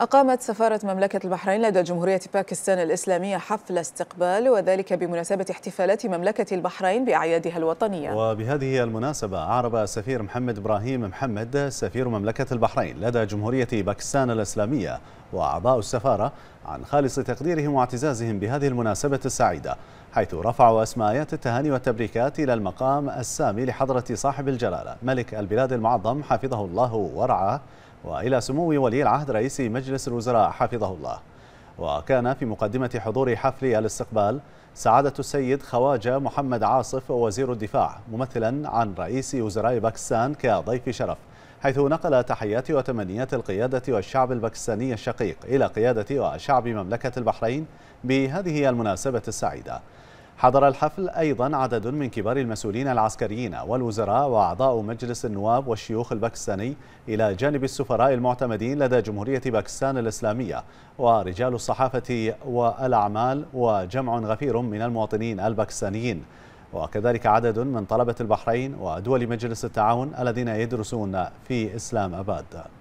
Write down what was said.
أقامت سفارة مملكة البحرين لدى جمهورية باكستان الإسلامية حفل استقبال وذلك بمناسبة احتفالات مملكة البحرين بأعيادها الوطنية وبهذه المناسبة أعرب السفير محمد إبراهيم محمد سفير مملكة البحرين لدى جمهورية باكستان الإسلامية وأعضاء السفارة عن خالص تقديرهم واعتزازهم بهذه المناسبة السعيدة حيث رفعوا أسماء آيات التهاني والتبريكات إلى المقام السامي لحضرة صاحب الجلالة ملك البلاد المعظم حفظه الله ورعاه وإلى سمو ولي العهد رئيس مجلس الوزراء حفظه الله وكان في مقدمة حضور حفل الاستقبال سعادة السيد خواجة محمد عاصف وزير الدفاع ممثلا عن رئيس وزراء باكستان كضيف شرف حيث نقل تحيات وتمنيات القيادة والشعب الباكستاني الشقيق إلى قيادة وشعب مملكة البحرين بهذه المناسبة السعيدة حضر الحفل أيضا عدد من كبار المسؤولين العسكريين والوزراء وأعضاء مجلس النواب والشيوخ الباكستاني إلى جانب السفراء المعتمدين لدى جمهورية باكستان الإسلامية ورجال الصحافة والأعمال وجمع غفير من المواطنين الباكستانيين وكذلك عدد من طلبة البحرين ودول مجلس التعاون الذين يدرسون في إسلام أباد